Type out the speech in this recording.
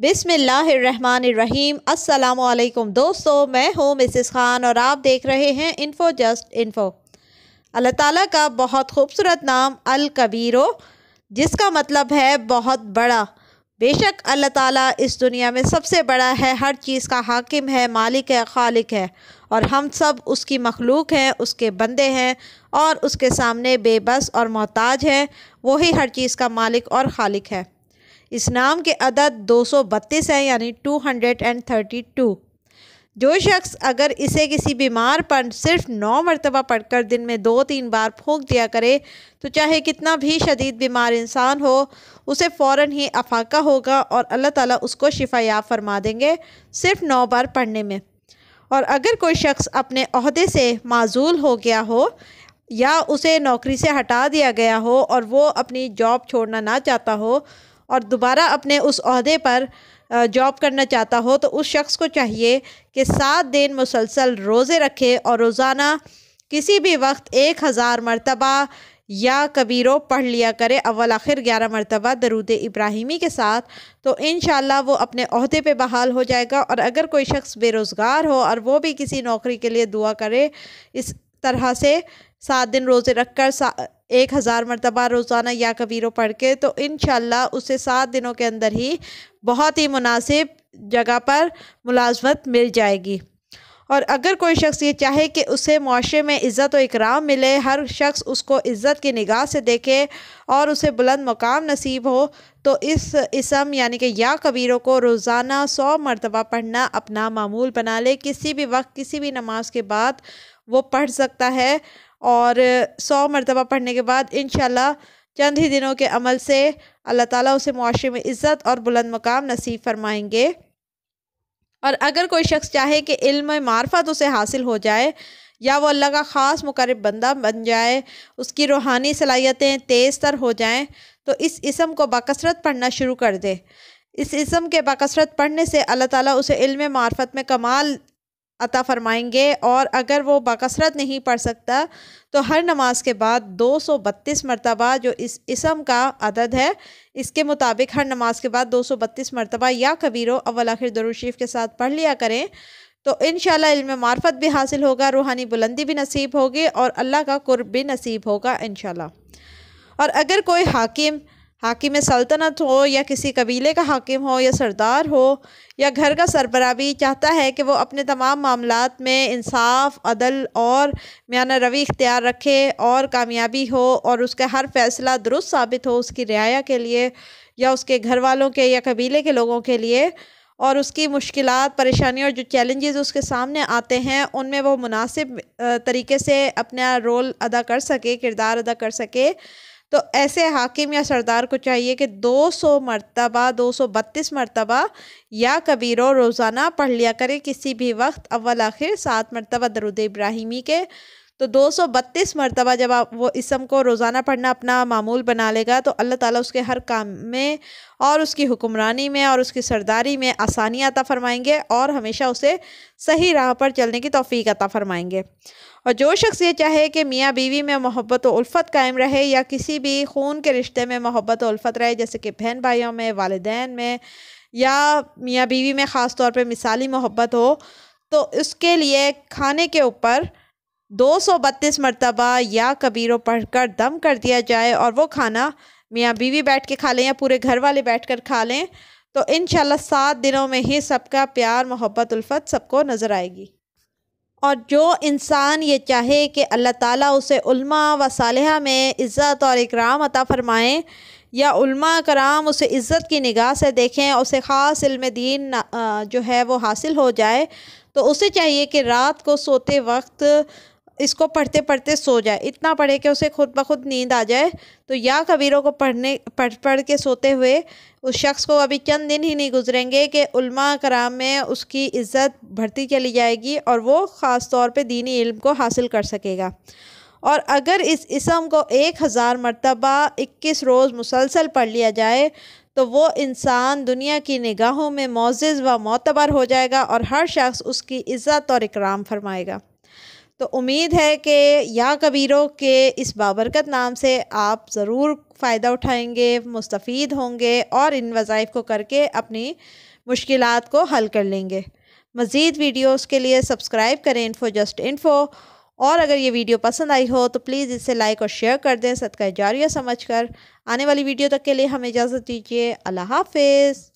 बिसमीम अल्लाम दोस्तों मैं हूँ मिसिस ख़ान और आप देख रहे हैं इन्फो जस्ट इन्फो अल्लाह ताला का बहुत खूबसूरत नाम अल कबीरो जिसका मतलब है बहुत बड़ा बेशक अल्लाह ताला इस दुनिया में सबसे बड़ा है हर चीज़ का हाकिम है मालिक है खालिक है और हम सब उसकी मखलूक हैं उसके बंदे हैं और उसके सामने बेबस और मोहताज हैं वही हर चीज़ का मालिक और खालिक है इस नाम के अदद दो सौ बत्तीस हैं यानी two hundred and thirty two जो शख्स अगर इसे किसी बीमार पर सिर्फ नौ मरतबा पढ़कर दिन में दो तीन बार फूंक दिया करे तो चाहे कितना भी शदीद बीमार इंसान हो उसे फ़ौर ही अफाका होगा और अल्लाह ताला उसको शिफा याब फरमा देंगे सिर्फ नौ बार पढ़ने में और अगर कोई शख्स अपने अहदे से माजूल हो गया हो या उसे नौकरी से हटा दिया गया हो और वो अपनी जॉब छोड़ना ना चाहता हो और दोबारा अपने उस अहदे पर जॉब करना चाहता हो तो उस शख्स को चाहिए कि सात दिन मुसलसल रोज़े रखे और रोज़ाना किसी भी वक्त एक हज़ार मरतबा या कबीरो पढ़ लिया करे अव्वल आखिर ग्यारह मरतबा दरूद इब्राहिमी के साथ तो इन वो अपने अहदे पे बहाल हो जाएगा और अगर कोई शख्स बेरोज़गार हो और वो भी किसी नौकरी के लिए दुआ करे इस तरह से सात दिन रोज़े रख कर एक हज़ार मरतबा रोज़ाना या कबीरों पढ़ के तो इन उसे सात दिनों के अंदर ही बहुत ही मुनासिब जगह पर मुलाजमत मिल जाएगी और अगर कोई शख्स ये चाहे कि उसे माशरे में इज़्ज़त और इकराम मिले हर शख्स उसको इज़्ज़त की निगाह से देखे और उसे बुलंद मकाम नसीब हो तो इस इसम यानी कि या कबीरों को रोज़ाना सौ मरतबा पढ़ना अपना मामूल बना ले किसी भी वक्त किसी भी नमाज के बाद वो पढ़ सकता है और सौ मरतबा पढ़ने के बाद इन चंद ही दिनों के अमल से अल्लाह ताला उसे मुआरे में इज़्ज़त और बुलंद मकाम नसीब फरमाएंगे और अगर कोई शख्स चाहे कि इल्म मार्फत उसे हासिल हो जाए या वो अल्लाह का ख़ास मुकरब बंदा बन जाए उसकी रूहानी सलाहियतें तेज़ तर हो जाएँ तो इस इसम को बकसरत पढ़ना शुरू कर दे इस इसम के बकसरत पढ़ने से अल्लाह ताला उसे इल्म मार्फत में कमाल अता फरमाएंगे और अगर वो बाकसरत नहीं पढ़ सकता तो हर नमाज के बाद दो सौ बत्तीस मरतबा जो इस इसम का अदद है इसके मुताबिक हर नमाज के बाद दो सौ बत्तीस मरतबा या कबीर अवल आखिर दरुशरीफ के साथ पढ़ लिया करें तो इन इल्म मार्फत भी हासिल होगा रूहानी बुलंदी भी नसीब होगी और अल्लाह का कुर्ब भी नसीब होगा इन और अगर कोई हाकिम हाकिम सल्तनत हो या किसी कबीले का हाकिम हो या सरदार हो या घर का सरबरा भी चाहता है कि वो अपने तमाम मामलों में इंसाफ अदल और मियाना रवि इख्तियार रखे और कामयाबी हो और उसका हर फैसला दुरुस्त साबित हो उसकी रियाया के लिए या उसके घर वालों के या कबीले के लोगों के लिए और उसकी मुश्किल परेशानी और जो चैलेंजेस उसके सामने आते हैं उनमें वो मुनासिब तरीके से अपना रोल अदा कर सके किरदार अदा कर सके तो ऐसे हाकिम या सरदार को चाहिए कि 200 मरतबा बत्तीस मरतबा या कबीरों रोज़ाना पढ़ लिया करें किसी भी वक्त अव्वल आखिर सात मरतबा दरुद इब्राहिमी के तो दो सौ बत्तीस मरतबा जब आप वो इसम को रोज़ाना पढ़ना अपना मामूल बना लेगा तो अल्लाह ताला उसके हर काम में और उसकी हुक्मरानी में और उसकी सरदारी में आसानी अता फ़रमाएंगे और हमेशा उसे सही राह पर चलने की तोफ़ी अता फ़रमाएंगे और जो शख्स ये चाहे कि मियाँ बीवी में मोहब्बत उल्फ़त कायम रहे या किसी भी खून के रिश्ते में मोहब्बत उल्फ़त रहे जैसे कि बहन भाइयों में वालदेन में या मियाँ बीवी में ख़ास तौर पर मिसाली मोहब्बत हो तो उसके लिए खाने के ऊपर दो सौ बत्तीस मरतबा या कबीरों पढ़कर दम कर दिया जाए और वो खाना मियाँ बीवी बैठ के खा लें या पूरे घर वाले बैठ कर खा लें तो इन सात दिनों में ही सबका प्यार मोहब्बत उल्फत सबको नज़र आएगी और जो इंसान ये चाहे कि अल्लाह ताला उसे उल्मा व साल में इज़्ज़त और इकराम अता फ़रमाएँ या उल्मा कराम उसे इज़्ज़त की निगाह से देखें उसे ख़ास इल्म दीन जो है वो हासिल हो जाए तो उसे चाहिए कि रात को सोते वक्त इसको पढ़ते पढ़ते सो जाए इतना पढ़े कि उसे खुद ब खुद नींद आ जाए तो या कबीरों को पढ़ने पढ़ पढ़ के सोते हुए उस शख्स को अभी चंद दिन ही नहीं गुजरेंगे कि उल्मा कराम में उसकी इज़्ज़त बढ़ती चली जाएगी और वो ख़ास तौर पे दीनी इल्म को हासिल कर सकेगा और अगर इस इसम को एक हज़ार मरतबा इक्कीस रोज़ मुसलसल पढ़ लिया जाए तो वो इंसान दुनिया की निगाहों में मोज़ व मोतबर हो जाएगा और हर शख्स उसकी इज़्ज़त और इकराम फरमाएगा तो उम्मीद है कि या कबीरों के इस बाबरकत नाम से आप ज़रूर फ़ायदा उठाएंगे मुस्तफ़ होंगे और इन वज़ाइफ को करके अपनी मुश्किल को हल कर लेंगे मज़ीद वीडियोज़ के लिए सब्सक्राइब करें इन्फो जस्ट इन्फो और अगर ये वीडियो पसंद आई हो तो प्लीज़ इसे लाइक और शेयर कर दें सदका जारिया समझ कर आने वाली वीडियो तक के लिए हमें इजाज़त दीजिए अल्लाह हाफिज़